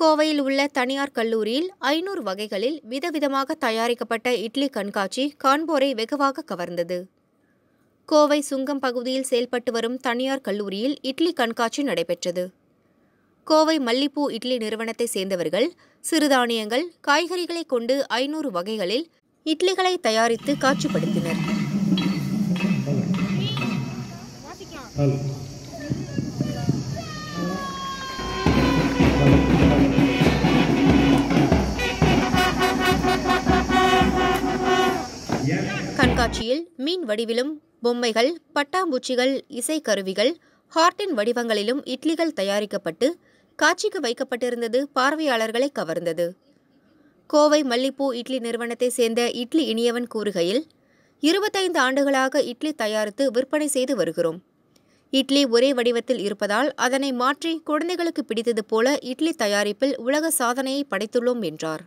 கோவையில் உள்ள தனியார் கல்லூரியில் ஐநூறு வகைகளில் விதவிதமாக தயாரிக்கப்பட்ட இட்லி கண்காட்சி காண்போரை வெகுவாக கவர்ந்தது கோவை சுங்கம் பகுதியில் செயல்பட்டு வரும் தனியார் கல்லூரியில் இட்லி கண்காட்சி நடைபெற்றது கோவை மல்லிப்பூ இட்லி நிறுவனத்தைச் சேர்ந்தவர்கள் சிறுதானியங்கள் காய்கறிகளை கொண்டு ஐநூறு வகைகளில் இட்லிகளை தயாரித்து காட்சிப்படுத்தினர் Hello. கண்காட்சியில் மீன் வடிவிலும் பொம்மைகள் பட்டாம்பூச்சிகள் இசைக்கருவிகள் ஹார்டின் வடிவங்களிலும் இட்லிகள் தயாரிக்கப்பட்டு காட்சிக்கு வைக்கப்பட்டிருந்தது பார்வையாளர்களை கவர்ந்தது கோவை மல்லிப்பூ இட்லி நிறுவனத்தை சேர்ந்த இட்லி இனியவன் கூறுகையில் இருபத்தைந்து ஆண்டுகளாக இட்லி தயாரித்து விற்பனை செய்து வருகிறோம் இட்லி ஒரே வடிவத்தில் இருப்பதால் அதனை மாற்றி குழந்தைகளுக்கு பிடித்தது போல இட்லி தயாரிப்பில் உலக சாதனையை படைத்துள்ளோம் என்றார்